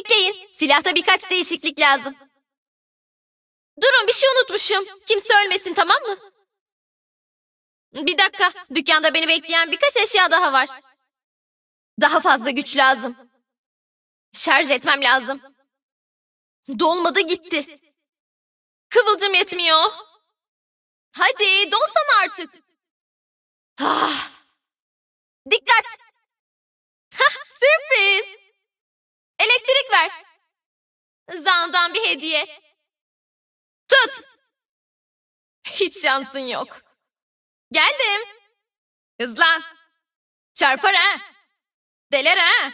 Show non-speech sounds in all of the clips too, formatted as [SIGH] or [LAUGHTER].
Bekleyin, silahta birkaç değişiklik lazım. Durun bir şey unutmuşum. Kimse ölmesin tamam mı? Bir dakika, dükkanda beni bekleyen birkaç eşya daha var. Daha fazla güç lazım. Şarj etmem lazım. Dolmadı gitti. Kıvılcım yetmiyor. Hadi dolsan artık. Ah. Dikkat. [LAUGHS] Sürpriz. hediye. Tut. Hiç şansın yok. Geldim. Hızlan. Çarpar ha. Deler ha.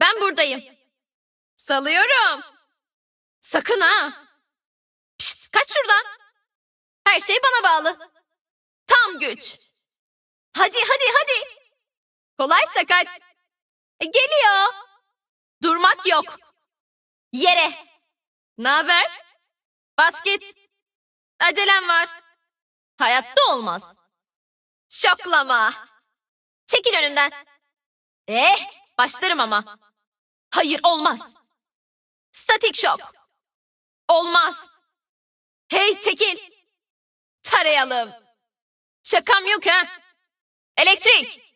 Ben buradayım. Salıyorum. Sakın ha. Pişt, kaç şuradan. Her şey bana bağlı. Tam güç. Hadi hadi hadi. Kolaysa kaç. E, geliyor. Durmak yok. Yere. Naber? Basket. Acelem var. Hayatta olmaz. Şoklama. Çekil önümden. Eh, başlarım ama. Hayır olmaz. Statik şok. Olmaz. Hey çekil. Tarayalım. Şakam yok ha. Elektrik.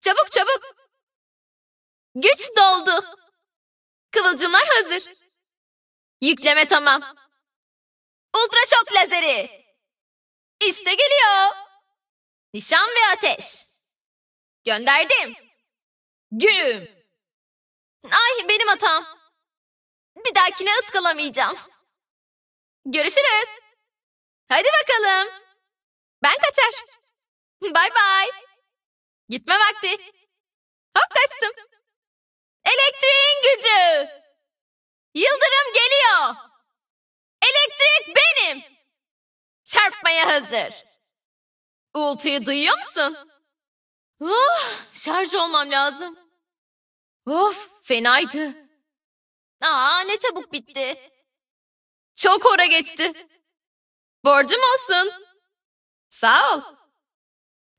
Çabuk çabuk. Güç doldu. Kıvılcımlar hazır. Yükleme tamam. Ultra şok lazeri. İşte geliyor. Nişan ve ateş. Gönderdim. Güm. Ay benim hatam. Bir dahakine ıskalamayacağım. Görüşürüz. Hadi bakalım. Ben kaçar. Bay bay. Gitme vakti. Hop kaçtım. Elektriğin gücü. hazır. Uğultuyu duyuyor musun? Oh, şarj olmam lazım. Of fenaydı. Aa ne çabuk bitti. Çok ora geçti. Borcum olsun. Sağ ol.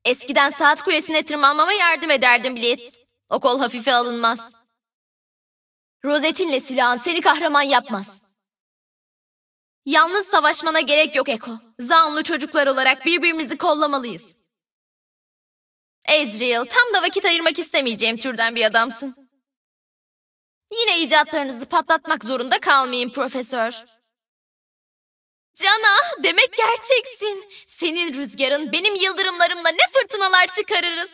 Eskiden saat kulesine tırmanmama yardım ederdim Blitz. O kol hafife alınmaz. Rozetinle silahın seni kahraman yapmaz. Yalnız savaşmana gerek yok Eko. Zaunlu çocuklar olarak birbirimizi kollamalıyız. Ezreal, tam da vakit ayırmak istemeyeceğim türden bir adamsın. Yine icatlarınızı patlatmak zorunda kalmayayım profesör. Cana, demek gerçeksin. Senin rüzgarın benim yıldırımlarımla ne fırtınalar çıkarırız.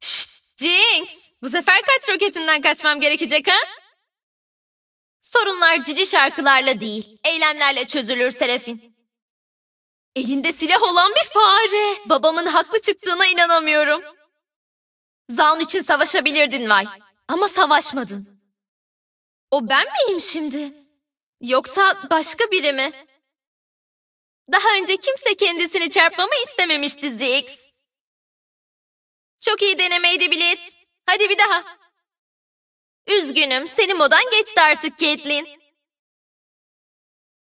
Şşt, Jinx, bu sefer kaç roketinden kaçmam gerekecek ha? Sorunlar cici şarkılarla değil, eylemlerle çözülür Serafin. Elinde silah olan bir fare. Babamın haklı çıktığına inanamıyorum. Zaun için savaşabilirdin Vay. Ama savaşmadın. O ben miyim şimdi? Yoksa başka biri mi? Daha önce kimse kendisini çarpmamı istememişti Ziggs. Çok iyi denemeydi bilet. Hadi bir daha. Üzgünüm, senin modan geçti artık Caitlin.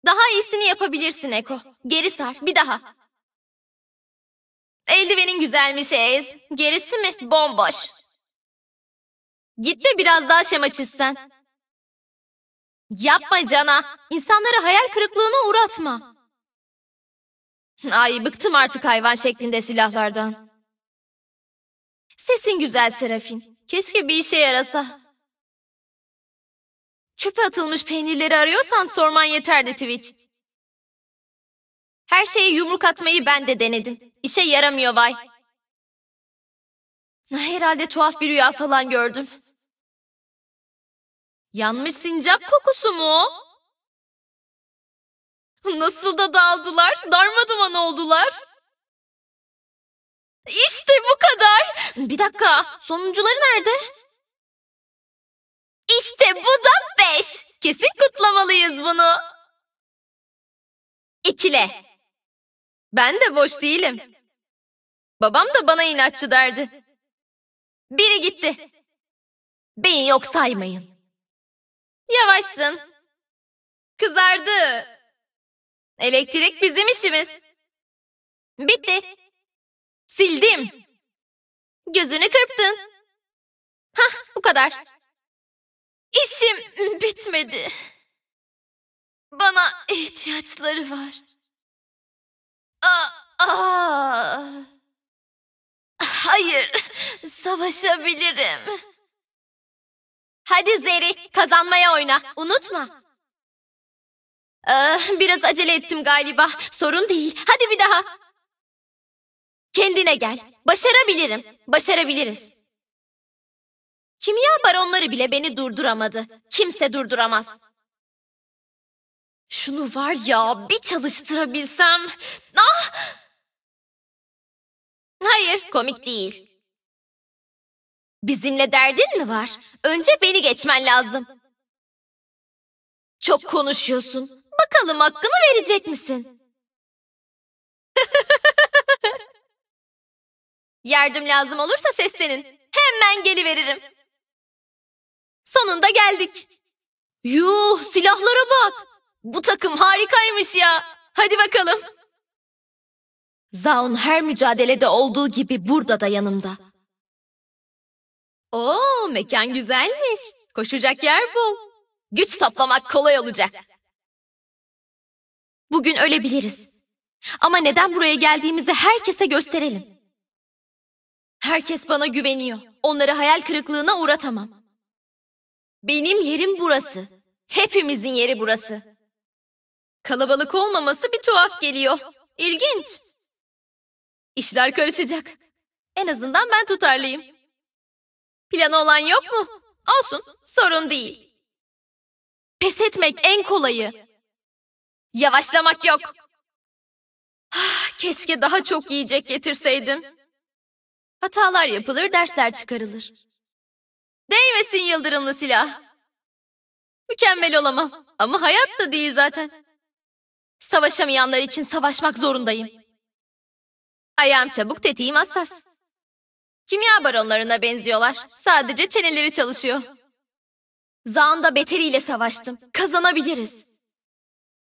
Daha iyisini yapabilirsin Eko. Geri sar, bir daha. Eldivenin güzelmiş Ez. Gerisi mi? Bomboş. Git de biraz daha şema çizsen. Yapma Cana. İnsanları hayal kırıklığına uğratma. Ay bıktım artık hayvan şeklinde silahlardan. Sesin güzel Serafin. Keşke bir işe yarasa. Çöpe atılmış peynirleri arıyorsan sorman yeterdi Twitch. Her şeyi yumruk atmayı ben de denedim. İşe yaramıyor vay. Ah, herhalde tuhaf bir rüya falan gördüm. Yanmış sincap kokusu mu Nasıl da dağıldılar, darmaduman oldular. İşte bu kadar. Bir dakika, sonuncuları nerede? İşte bu da beş. Kesin kutlamalıyız bunu. İkile. Ben de boş değilim. Babam da bana inatçı derdi. Biri gitti. Beyin yok saymayın. Yavaşsın. Kızardı. Elektrik bizim işimiz. Bitti. Sildim. Gözünü kırptın. Hah bu kadar. İşim bitmedi. Bana ihtiyaçları var. Aa, aa. Hayır, savaşabilirim. Hadi Zeri, kazanmaya oyna. Unutma. Ee, biraz acele ettim galiba. Sorun değil. Hadi bir daha. Kendine gel. Başarabilirim. Başarabiliriz. Kimya baronları bile beni durduramadı. Kimse durduramaz. Şunu var ya bir çalıştırabilsem. Ah! Hayır komik değil. Bizimle derdin mi var? Önce beni geçmen lazım. Çok konuşuyorsun. Bakalım hakkını verecek misin? [LAUGHS] Yardım lazım olursa seslenin. Hemen geliveririm. Sonunda geldik. Yuh silahlara bak. Bu takım harikaymış ya. Hadi bakalım. Zaun her mücadelede olduğu gibi burada da yanımda. Oo mekan güzelmiş. Koşacak yer bul. Güç toplamak kolay olacak. Bugün ölebiliriz. Ama neden buraya geldiğimizi herkese gösterelim. Herkes bana güveniyor. Onları hayal kırıklığına uğratamam. Benim yerim burası. Hepimizin yeri burası. Kalabalık olmaması bir tuhaf geliyor. İlginç. İşler karışacak. En azından ben tutarlıyım. Planı olan yok mu? Olsun, sorun değil. Pes etmek en kolayı. Yavaşlamak yok. Ah, keşke daha çok yiyecek getirseydim. Hatalar yapılır, dersler çıkarılır. Değmesin yıldırımlı silah. Mükemmel olamam ama hayat da değil zaten. Savaşamayanlar için savaşmak zorundayım. Ayağım çabuk, tetiğim hassas. Kimya baronlarına benziyorlar. Sadece çeneleri çalışıyor. Zaunda beteriyle savaştım. Kazanabiliriz.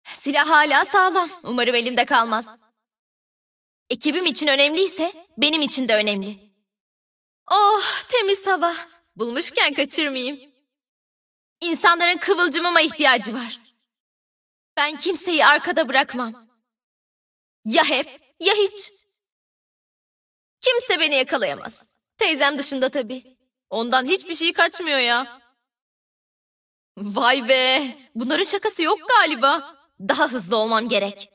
Silah hala sağlam. Umarım elimde kalmaz. Ekibim için önemliyse benim için de önemli. Oh temiz hava. Bulmuşken kaçırmayayım. İnsanların kıvılcımıma ihtiyacı var. Ben kimseyi arkada bırakmam. Ya hep ya hiç. Kimse beni yakalayamaz. Teyzem dışında tabii. Ondan hiçbir şey kaçmıyor ya. Vay be! Bunların şakası yok galiba. Daha hızlı olmam gerek.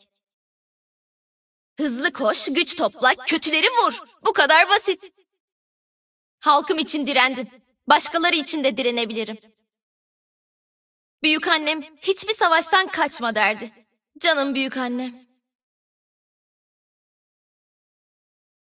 Hızlı koş, güç topla, kötüleri vur. Bu kadar basit. Halkım için direndim. Başkaları için de direnebilirim. Büyük annem hiçbir savaştan kaçma derdi. Canım büyük annem.